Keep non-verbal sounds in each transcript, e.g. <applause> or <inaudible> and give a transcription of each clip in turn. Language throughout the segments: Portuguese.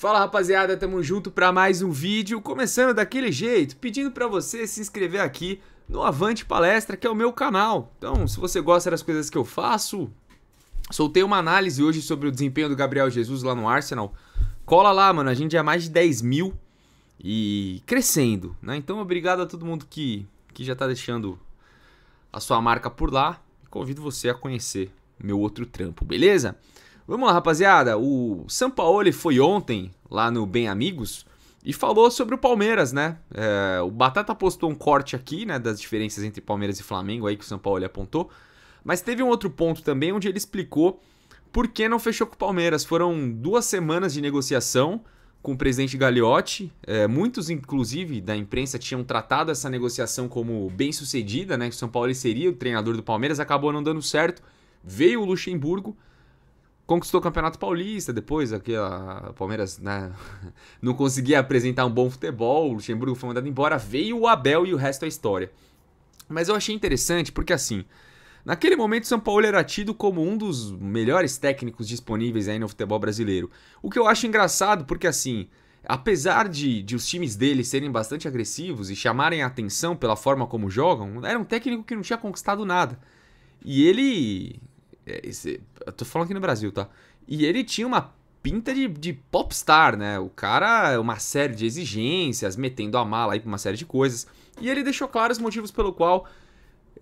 Fala rapaziada, tamo junto para mais um vídeo, começando daquele jeito, pedindo para você se inscrever aqui no Avante Palestra, que é o meu canal. Então, se você gosta das coisas que eu faço, soltei uma análise hoje sobre o desempenho do Gabriel Jesus lá no Arsenal. Cola lá, mano, a gente é mais de 10 mil e crescendo, né? Então, obrigado a todo mundo que, que já tá deixando a sua marca por lá. Convido você a conhecer meu outro trampo, beleza? Vamos lá, rapaziada. O Sampaoli foi ontem lá no Bem Amigos e falou sobre o Palmeiras, né? É, o Batata postou um corte aqui, né, das diferenças entre Palmeiras e Flamengo aí que o Sampaoli apontou. Mas teve um outro ponto também onde ele explicou por que não fechou com o Palmeiras. Foram duas semanas de negociação com o presidente Gagliotti. É, muitos, inclusive, da imprensa tinham tratado essa negociação como bem sucedida, né? Que o São Paulo seria o treinador do Palmeiras, acabou não dando certo. Veio o Luxemburgo conquistou o Campeonato Paulista depois, aqui o Palmeiras né, <laughs> não conseguia apresentar um bom futebol, o Luxemburgo foi mandado embora, veio o Abel e o resto é história. Mas eu achei interessante porque assim, naquele momento São Paulo era tido como um dos melhores técnicos disponíveis aí no futebol brasileiro. O que eu acho engraçado porque assim, apesar de, de os times dele serem bastante agressivos e chamarem a atenção pela forma como jogam, era um técnico que não tinha conquistado nada. E ele, é, eu tô falando aqui no Brasil, tá? E ele tinha uma pinta de, de popstar, né? O cara, é uma série de exigências, metendo a mala aí pra uma série de coisas. E ele deixou claros os motivos pelo qual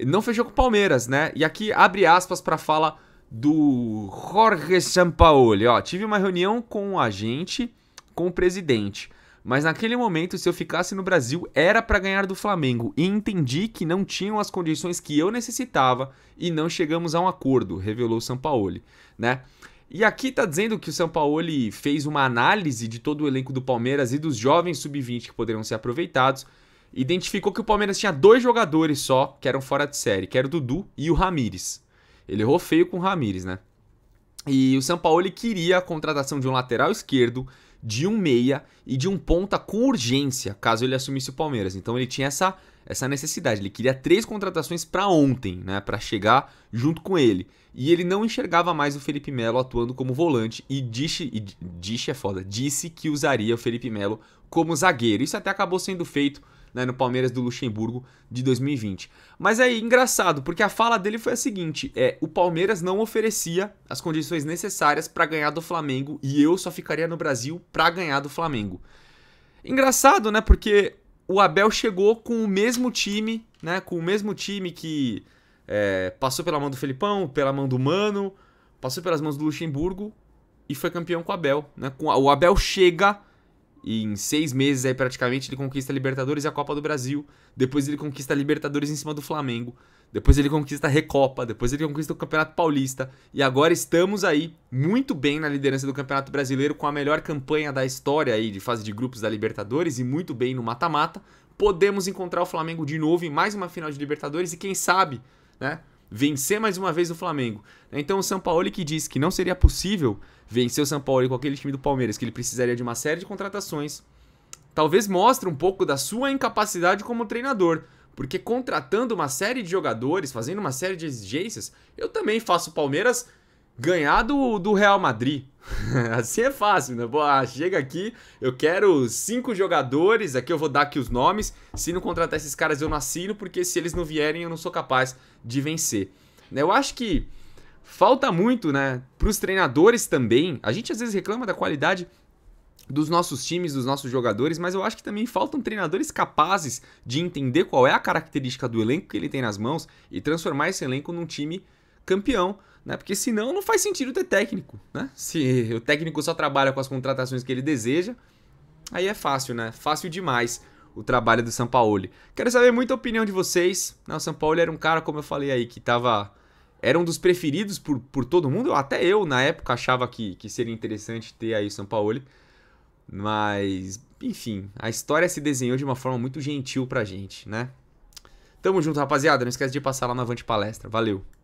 não fechou com o Palmeiras, né? E aqui abre aspas pra fala do Jorge Sampaoli. Ó, tive uma reunião com o agente, com o presidente. Mas naquele momento, se eu ficasse no Brasil, era para ganhar do Flamengo e entendi que não tinham as condições que eu necessitava e não chegamos a um acordo, revelou o Sampaoli, né? E aqui tá dizendo que o Sampaoli fez uma análise de todo o elenco do Palmeiras e dos jovens sub-20 que poderiam ser aproveitados. Identificou que o Palmeiras tinha dois jogadores só que eram fora de série, que era o Dudu e o Ramires. Ele errou feio com o Ramires, né? E o Sampaoli queria a contratação de um lateral esquerdo de um meia e de um ponta com urgência, caso ele assumisse o Palmeiras. Então ele tinha essa, essa necessidade, ele queria três contratações para ontem, né, para chegar junto com ele. E ele não enxergava mais o Felipe Melo atuando como volante e disse, e disse é foda, disse que usaria o Felipe Melo como zagueiro. Isso até acabou sendo feito né, no Palmeiras do Luxemburgo de 2020. Mas é engraçado, porque a fala dele foi a seguinte: é, o Palmeiras não oferecia as condições necessárias para ganhar do Flamengo e eu só ficaria no Brasil para ganhar do Flamengo. Engraçado, né? Porque o Abel chegou com o mesmo time, né? Com o mesmo time que é, passou pela mão do Felipão, pela mão do Mano, passou pelas mãos do Luxemburgo e foi campeão com o Abel, né? O Abel chega e em seis meses aí praticamente ele conquista a Libertadores e a Copa do Brasil. Depois ele conquista a Libertadores em cima do Flamengo. Depois ele conquista a Recopa, depois ele conquista o Campeonato Paulista. E agora estamos aí muito bem na liderança do Campeonato Brasileiro com a melhor campanha da história aí de fase de grupos da Libertadores e muito bem no mata-mata. Podemos encontrar o Flamengo de novo em mais uma final de Libertadores e quem sabe, né? vencer mais uma vez o Flamengo. Né? Então o São Paulo que disse que não seria possível vencer o São Paulo com aquele time do Palmeiras, que ele precisaria de uma série de contratações, talvez mostre um pouco da sua incapacidade como treinador. Porque contratando uma série de jogadores, fazendo uma série de exigências, eu também faço o Palmeiras ganhar do, do Real Madrid, <laughs> assim é fácil, né? boa chega aqui, eu quero cinco jogadores, aqui eu vou dar aqui os nomes. Se não contratar esses caras, eu não assino, porque se eles não vierem, eu não sou capaz de vencer. Né, eu acho que falta muito, né, os treinadores também. A gente às vezes reclama da qualidade dos nossos times, dos nossos jogadores, mas eu acho que também faltam treinadores capazes de entender qual é a característica do elenco que ele tem nas mãos e transformar esse elenco num time campeão. Né? Porque senão não faz sentido ter técnico. Né? Se o técnico só trabalha com as contratações que ele deseja, aí é fácil, né? Fácil demais o trabalho do Sampaoli. Quero saber muita opinião de vocês. Né? O Sampaoli era um cara, como eu falei aí, que estava era um dos preferidos por, por todo mundo. Até eu, na época, achava que, que seria interessante ter aí o Sampaoli. Mas, enfim, a história se desenhou de uma forma muito gentil pra gente, né? Tamo junto, rapaziada. Não esquece de passar lá na Avante Palestra. Valeu!